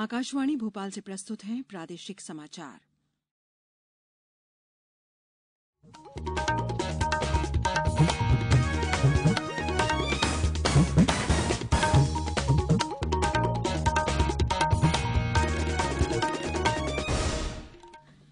आकाशवाणी भोपाल से प्रस्तुत है प्रादेशिक समाचार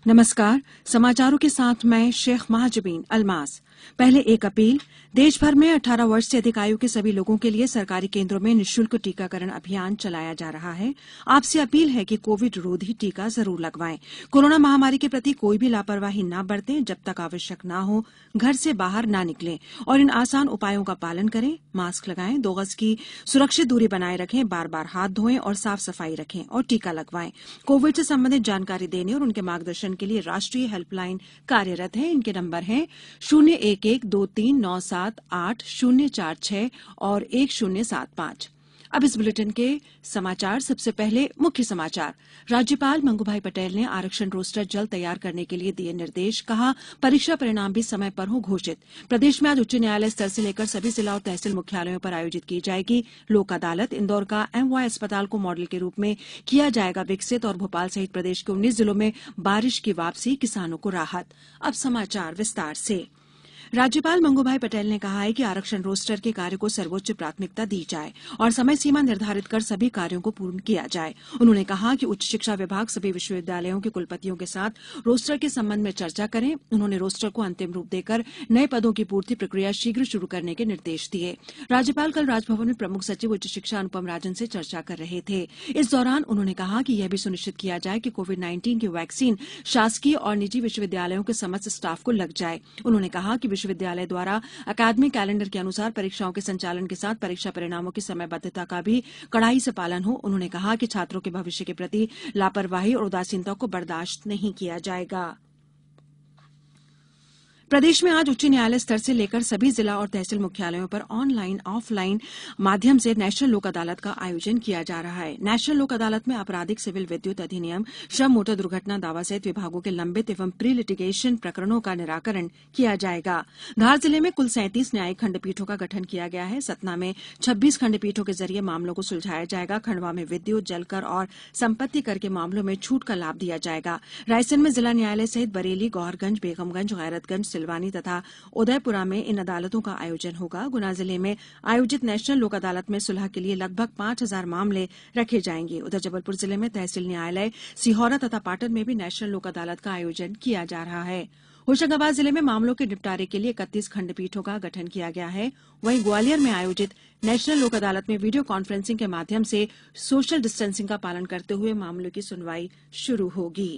नमस्कार समाचारों के साथ मैं शेख महाजबीन अलमास पहले एक अपील देशभर में 18 वर्ष से अधिक आयु के सभी लोगों के लिए सरकारी केन्द्रों में निःशुल्क टीकाकरण अभियान चलाया जा रहा है आपसे अपील है कि कोविड रोधी टीका जरूर लगवाएं कोरोना महामारी के प्रति कोई भी लापरवाही न बरतें जब तक आवश्यक न हो घर से बाहर न निकलें और इन आसान उपायों का पालन करें मास्क लगाएं दो गज की सुरक्षित दूरी बनाए रखें बार बार हाथ धोएं और साफ सफाई रखें और टीका लगवाएं कोविड से संबंधित जानकारी देने और उनके मार्गदर्शन के लिए राष्ट्रीय हेल्पलाइन कार्यरत है इनके नंबर हैं शून्य एक एक दो तीन नौ सात सात आठ शून्य चार छह और एक शून्य सात पांच अब इस बुलेटिन के समाचार सबसे पहले मुख्य समाचार राज्यपाल मंगूभाई पटेल ने आरक्षण रोस्टर जल्द तैयार करने के लिए दिए निर्देश कहा परीक्षा परिणाम भी समय पर हो घोषित प्रदेश में आज उच्च न्यायालय स्तर से लेकर सभी जिला और तहसील मुख्यालयों पर आयोजित की जाएगी लोक अदालत इंदौर का एमवाई अस्पताल को मॉडल के रूप में किया जाएगा विकसित और भोपाल सहित प्रदेश के उन्नीस जिलों में बारिश की वापसी किसानों को राहत अब समाचार विस्तार ऐसी राज्यपाल मंगूभाई पटेल ने कहा है कि आरक्षण रोस्टर के कार्य को सर्वोच्च प्राथमिकता दी जाए और समय सीमा निर्धारित कर सभी कार्यों को पूर्ण किया जाए उन्होंने कहा कि उच्च शिक्षा विभाग सभी विश्वविद्यालयों के कुलपतियों के साथ रोस्टर के संबंध में चर्चा करें उन्होंने रोस्टर को अंतिम रूप देकर नए पदों की पूर्ति प्रक्रिया शीघ्र शुरू करने के निर्देश दिए राज्यपाल कल राजभवन में प्रमुख सचिव उच्च शिक्षा अनुपम राजन से चर्चा कर रहे थे इस दौरान उन्होंने कहा कि यह भी सुनिश्चित किया जाए कि कोविड नाइन्टीन की वैक्सीन शासकीय और निजी विश्वविद्यालयों के समस्त स्टाफ को लग जाए उन्होंने कहा कि विश्वविद्यालय द्वारा अकादमिक कैलेंडर के अनुसार परीक्षाओं के संचालन के साथ परीक्षा परिणामों की समयबद्धता का भी कड़ाई से पालन हो उन्होंने कहा कि छात्रों के भविष्य के प्रति लापरवाही और उदासीनता को बर्दाश्त नहीं किया जाएगा प्रदेश में आज उच्च न्यायालय स्तर से लेकर सभी जिला और तहसील मुख्यालयों पर ऑनलाइन ऑफलाइन माध्यम से नेशनल लोक अदालत का आयोजन किया जा रहा है नेशनल लोक अदालत में आपराधिक सिविल विद्युत अधिनियम श्रम मोटर दुर्घटना दावा सहित विभागों के लंबित एवं प्री लिटिगेशन प्रकरणों का निराकरण किया जाएगा धार जिले में कुल सैंतीस न्यायिक खंडपीठों का गठन किया गया है सतना में छब्बीस खंडपीठों के जरिए मामलों को सुलझाया जाएगा खंडवा में विद्युत जलकर और संपत्ति कर के मामलों में छूट का लाभ दिया जाएगा रायसेन में जिला न्यायालय सहित बरेली गौहरगंज बेगमगंज गैरतगंज सिलवानी तथा उदयपुरा में इन अदालतों का आयोजन होगा गुना जिले में आयोजित नेशनल लोक अदालत में सुलह के लिए लगभग पांच हजार मामले रखे जाएंगे उधर जबलपुर जिले में तहसील न्यायालय सिहोरा तथा पाटन में भी नेशनल लोक अदालत का आयोजन किया जा रहा है होशंगाबाद जिले में मामलों के निपटारे के लिए इकतीस खंडपीठों का गठन किया गया है वहीं ग्वालियर में आयोजित नेशनल लोक अदालत में वीडियो कॉन्फ्रेंसिंग के माध्यम से सोशल डिस्टेंसिंग का पालन करते हुए मामलों की सुनवाई शुरू होगी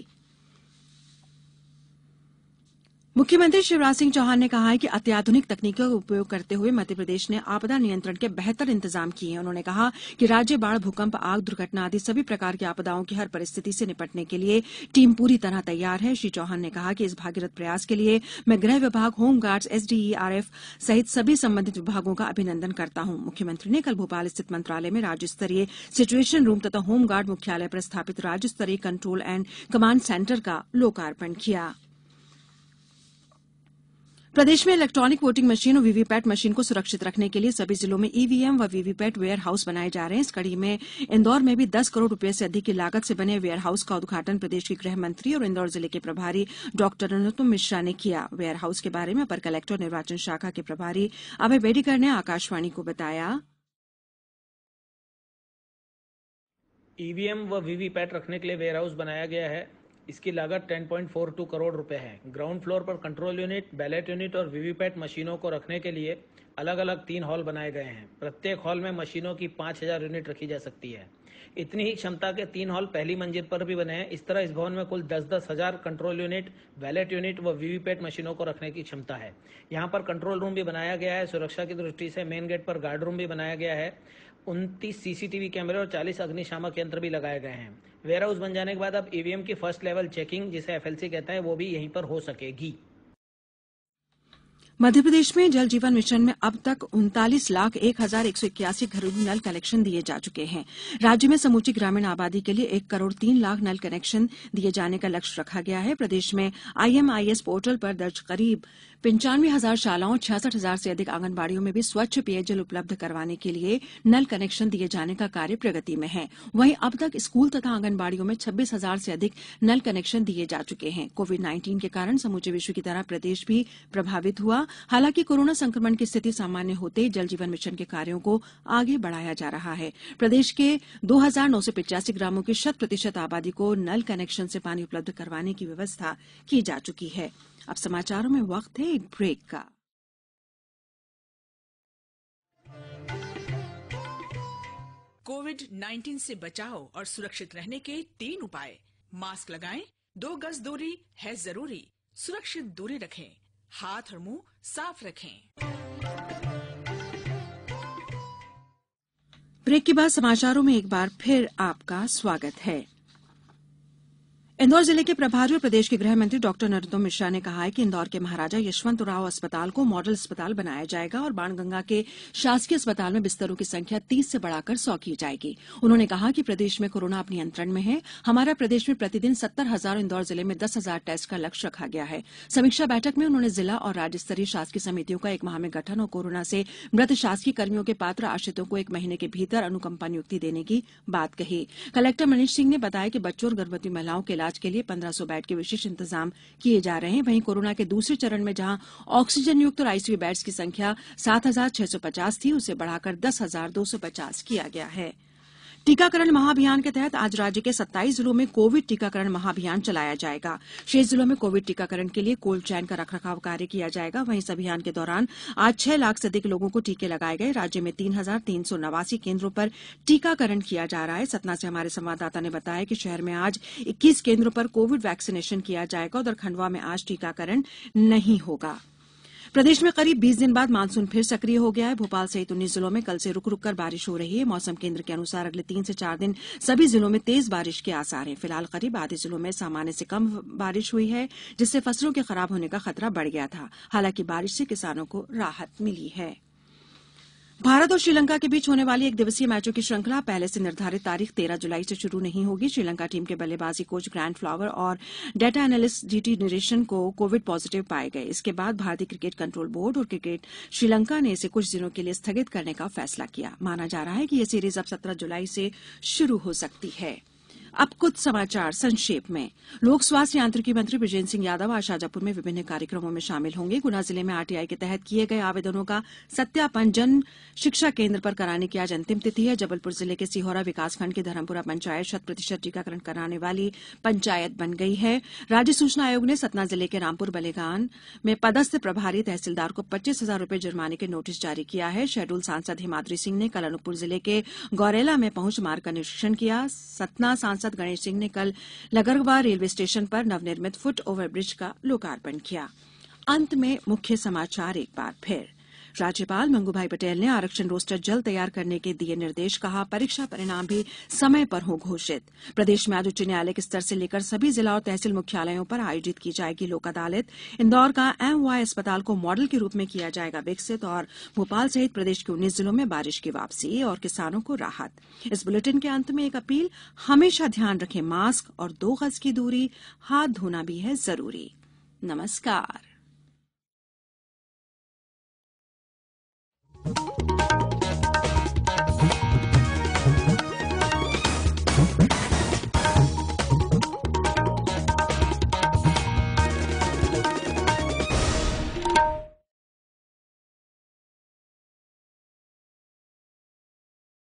मुख्यमंत्री शिवराज सिंह चौहान ने कहा है कि अत्याधुनिक तकनीकों का उपयोग करते हुए मध्यप्रदेश ने आपदा नियंत्रण के बेहतर इंतजाम किए हैं उन्होंने कहा कि राज्य बाढ़ भूकंप आग दुर्घटना आदि सभी प्रकार की आपदाओं की हर परिस्थिति से निपटने के लिए टीम पूरी तरह तैयार है श्री चौहान ने कहा कि इस भागीरथ प्रयास के लिए मैं गृह विभाग होमगार्ड्स एसडीआरएफ सहित सभी संबंधित विभागों का अभिनंदन करता हूं मुख्यमंत्री ने कल भोपाल स्थित मंत्रालय में राज्य स्तरीय सिचुएशन रूम तथा होमगार्ड मुख्यालय पर स्थापित राज्य स्तरीय कंट्रोल एंड कमांड सेंटर का लोकार्पण किया प्रदेश में इलेक्ट्रॉनिक वोटिंग मशीन और वीवीपैट मशीन को सुरक्षित रखने के लिए सभी जिलों में ईवीएम व वीवीपैट वेयर हाउस बनाए जा रहे हैं इस कड़ी में इंदौर में भी दस करोड़ रुपए से अधिक की लागत से बने वेयर हाउस का उद्घाटन प्रदेश के गृह मंत्री और इंदौर जिले के प्रभारी डॉक्टर अनुतम मिश्रा ने किया वेयर हाउस के बारे में अपर कलेक्टर निर्वाचन शाखा के प्रभारी अभय बेडीकर ने आकाशवाणी को बताया ईवीएम व वीवीपैट रखने के लिए वेयर हाउस बनाया गया है इसकी लागत 10.42 करोड़ रुपए है ग्राउंड फ्लोर पर कंट्रोल यूनिट बैलेट यूनिट और वीवीपैट मशीनों को रखने के लिए अलग अलग तीन हॉल बनाए गए हैं प्रत्येक हॉल में मशीनों की 5000 यूनिट रखी जा सकती है इतनी ही क्षमता के तीन हॉल पहली मंजिल पर भी बने हैं इस तरह इस भवन में कुल दस दस हजार कंट्रोल यूनिट बैलेट यूनिट व वीवीपैट मशीनों को रखने की क्षमता है यहाँ पर कंट्रोल रूम भी बनाया गया है सुरक्षा की दृष्टि से मेन गेट पर गार्ड रूम भी बनाया गया है उनतीस सीसीटीवी कैमरे और चालीस अग्निशामक यंत्र भी लगाए गए हैं वेयर हाउस बन जाने के बाद अब ईवीएम e की फर्स्ट लेवल चेकिंग जिसे एफएलसी कहता है वो भी यहीं पर हो सकेगी मध्यप्रदेश में जल जीवन मिशन में अब तक उनतालीस लाख एक हजार एक सौ इक्यासी घरेलू नल कनेक्शन दिए जा चुके हैं राज्य में समूची ग्रामीण आबादी के लिए एक करोड़ तीन लाख नल कनेक्शन दिए जाने का लक्ष्य रखा गया है प्रदेश में आईएमआईएस पोर्टल पर दर्ज करीब पंचानवे हजार शालाओं छियासठ हजार से अधिक आंगनबाड़ियों में भी स्वच्छ पेयजल उपलब्ध करवाने के लिए नल कनेक्शन दिए जाने का कार्य प्रगति में है वहीं अब तक स्कूल तथा आंगनबाड़ियों में छब्बीस हजार से अधिक नल कनेक्शन दिए जा चुके हैं कोविड नाइन्टीन के कारण समूचे विश्व की तरह प्रदेश भी प्रभावित हुआ हालांकि कोरोना संक्रमण की स्थिति सामान्य होते जल जीवन मिशन के कार्यो को आगे बढ़ाया जा रहा है प्रदेश के दो ग्रामों की शत प्रतिशत आबादी को नल कनेक्शन से पानी उपलब्ध करवाने की व्यवस्था की जा चुकी है अब समाचारों में वक्त है एक ब्रेक का कोविड 19 से बचाव और सुरक्षित रहने के तीन उपाय मास्क लगाएं, दो गज दूरी है जरूरी सुरक्षित दूरी रखें हाथ और मुंह साफ रखें ब्रेक के बाद समाचारों में एक बार फिर आपका स्वागत है इंदौर जिले के प्रभारी और प्रदेश के गृह मंत्री डॉ नरोत्तम मिश्रा ने कहा है कि इंदौर के महाराजा यशवंत राव अस्पताल को मॉडल अस्पताल बनाया जाएगा और बाणगंगा के शासकीय अस्पताल में बिस्तरों की संख्या तीस से बढ़ाकर सौ की जाएगी उन्होंने कहा कि प्रदेश में कोरोना अब नियंत्रण में है हमारा प्रदेश में प्रतिदिन सत्तर हजार इंदौर जिले में दस हजार टेस्ट का लक्ष्य रखा गया है समीक्षा बैठक में उन्होंने जिला और राज्य स्तरीय शासकीय समितियों का एक माह में गठन और कोरोना से मृत शासकीय कर्मियों के पात्र आश्रितों को एक महीने के भीतर अनुकंपा नियुक्ति देने की बात कही कलेक्टर मनीष सिंह ने बताया कि बच्चों और गर्भवती महिलाओं के इलाज इलाज के लिए पन्द्रह सौ बेड के विशेष इंतजाम किए जा रहे हैं वहीं कोरोना के दूसरे चरण में जहां ऑक्सीजन युक्त और आईसीयू बेड्स की संख्या सात हजार छह सौ पचास थी उसे बढ़ाकर दस हजार दो सौ पचास किया गया है टीकाकरण महाअभियान के तहत आज राज्य के सत्ताईस जिलों में कोविड टीकाकरण महाअभियान चलाया जाएगा शेष जिलों में कोविड टीकाकरण के लिए कोल्ड चैन का रखरखाव कार्य किया जाएगा वहीं इस अभियान के दौरान आज छह लाख से अधिक लोगों को टीके लगाए गए राज्य में तीन हजार तीन सौ नवासी केंद्रों पर टीकाकरण किया जा रहा है सतना से हमारे संवाददाता ने बताया कि शहर में आज इक्कीस केंद्रों पर कोविड वैक्सीनेशन किया जाएगा उधर खंडवा में आज टीकाकरण नहीं होगा प्रदेश में करीब बीस दिन बाद मानसून फिर सक्रिय हो गया है भोपाल सहित उन्नीस जिलों में कल से रूक रूक कर बारिश हो रही है मौसम केंद्र के अनुसार अगले तीन से चार दिन सभी जिलों में तेज बारिश के आसार हैं फिलहाल करीब आधे जिलों में सामान्य से कम बारिश हुई है जिससे फसलों के खराब होने का खतरा बढ़ गया था हालांकि बारिश से किसानों को राहत मिली है भारत और श्रीलंका के बीच होने वाली एक दिवसीय मैचों की श्रृंखला पहले से निर्धारित तारीख तेरह जुलाई से शुरू नहीं होगी श्रीलंका टीम के बल्लेबाजी कोच ग्रैंड फ्लावर और डेटा एनालिस्ट डीटी नरेशन को कोविड पॉजिटिव पाए गए इसके बाद भारतीय क्रिकेट कंट्रोल बोर्ड और क्रिकेट श्रीलंका ने इसे कुछ दिनों के लिए स्थगित करने का फैसला किया माना जा रहा है कि यह सीरीज अब सत्रह जुलाई से शुरू हो सकती है अब कुछ समाचार संक्षेप में लोक स्वास्थ्य यांत्रिकी मंत्री बिजेन्द्र सिंह यादव आज शाजापुर में विभिन्न कार्यक्रमों में शामिल होंगे गुना जिले में आरटीआई के तहत किए गए आवेदनों का सत्यापन जन शिक्षा केंद्र पर कराने की आज अंतिम तिथि है जबलपुर जिले के सिहोरा विकासखंड की धर्मपुरा पंचायत शत प्रतिशत टीकाकरण कराने वाली पंचायत बन गई है राज्य सूचना आयोग ने सतना जिले के रामपुर बलेगान में पदस्थ प्रभारी तहसीलदार को पच्चीस हजार रूपये जुर्माने के नोटिस जारी किया है शहडोल सांसद हिमाद्री सिंह ने कल अनूपपुर जिले के गौरेला में पहुंच मार्ग का निरीक्षण किया सतना सांसद सांसद गणेश सिंह ने कल लगरवा रेलवे स्टेशन पर नवनिर्मित फुट ओवरब्रिज का लोकार्पण किया अंत में मुख्य समाचार राज्यपाल मंगूभाई पटेल ने आरक्षण रोस्टर जल्द तैयार करने के दिये निर्देश कहा परीक्षा परिणाम भी समय पर हो घोषित प्रदेश में आज उच्च न्यायालय के स्तर से लेकर सभी जिला और तहसील मुख्यालयों पर आयोजित की जाएगी लोक अदालत इंदौर का एमवाई अस्पताल को मॉडल के रूप में किया जाएगा विकसित और भोपाल सहित प्रदेश के उन्नीस जिलों में बारिश की वापसी और किसानों को राहत इस बुलेटिन के अंत में एक अपील हमेशा ध्यान रखें मास्क और दो गज की दूरी हाथ धोना भी है जरूरी नमस्कार